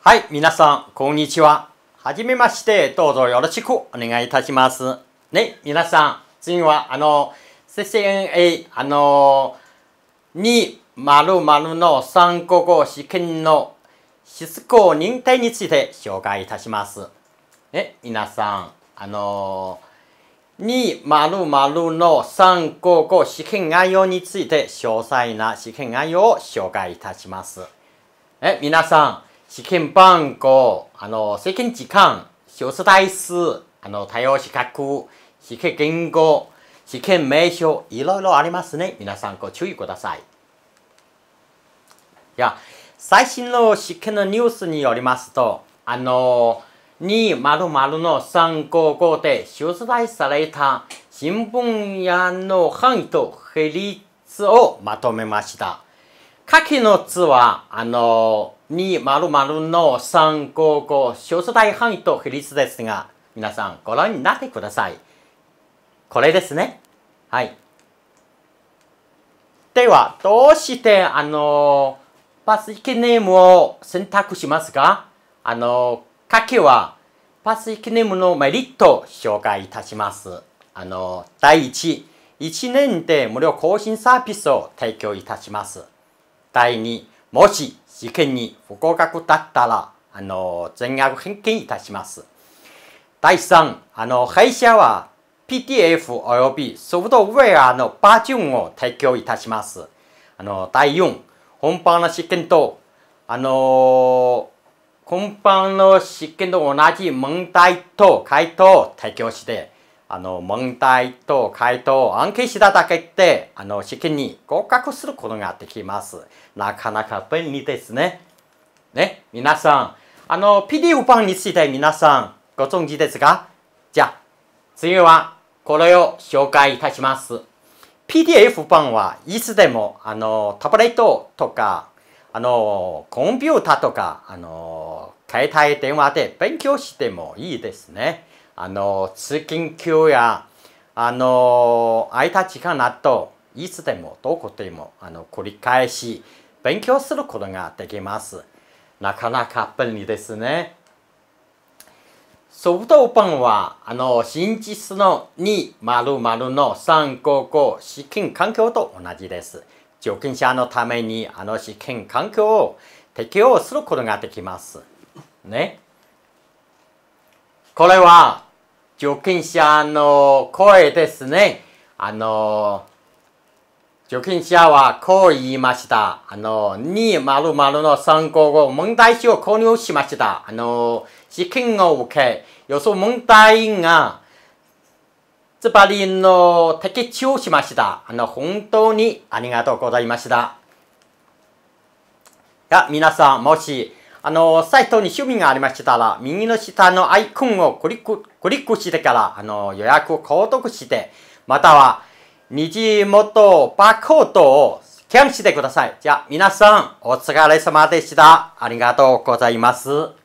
はい、皆さん、こんにちは。はじめまして、どうぞよろしくお願いいたします。ね、皆さん、次は、あの、CCNA、あの、200の3五、五試験の質項認定について紹介いたします。ね、皆さん、あの、200の3五、五試験概要について詳細な試験概要を紹介いたします。え、皆さん、試験番号、あの、試験時間、教室台数、あの、多様資格、試験言語、試験名称、いろいろありますね。皆さんご注意ください。いや、最新の試験のニュースによりますと、あの、200の355で出題された新聞屋の範囲と比率をまとめました。下記の図は、あの、200の355小数代範囲と比率ですが、皆さんご覧になってください。これですね。はい。では、どうしてあの、パスイケネームを選択しますかあの、下記は、パスイケネームのメリットを紹介いたします。あの、第1、1年で無料更新サービスを提供いたします。第にもし試験に不合格だったら、あの、全額返金いたします。第3、あの、会社は PDF 及びソフトウェアのバージョンを提供いたします。あの、第4、本番の試験と、あの本番の試験と同じ問題と回答を提供して、あの問題と回答を暗記しただけであの試験に合格することができます。なかなか便利ですね。ね、皆さん、あの PDF 版について皆さんご存知ですかじゃあ、次はこれを紹介いたします。PDF 版はいつでもあのタブレットとかあのコンピュータとかあの携帯電話で勉強してもいいですね。あの通勤中やあの空いた時間などいつでもどこでもあの繰り返し勉強することができます。なかなか便利ですね。ソフト版は、あの、新実の200の355試験環境と同じです。受験者のために、あの試験環境を適用することができます。ね。これは、受験者の声ですね。あの、受験者はこう言いました。あの、200の参考を問題集を購入しました。あの、試験を受け、予想問題が、ズバリの的中しました。あの、本当にありがとうございました。が、皆さん、もし、あの、サイトに趣味がありましたら、右の下のアイコンをクリック、クリックしてから、あの、予約を購読して、または、虹元バーコードをスキャンしてください。じゃあ、皆さん、お疲れ様でした。ありがとうございます。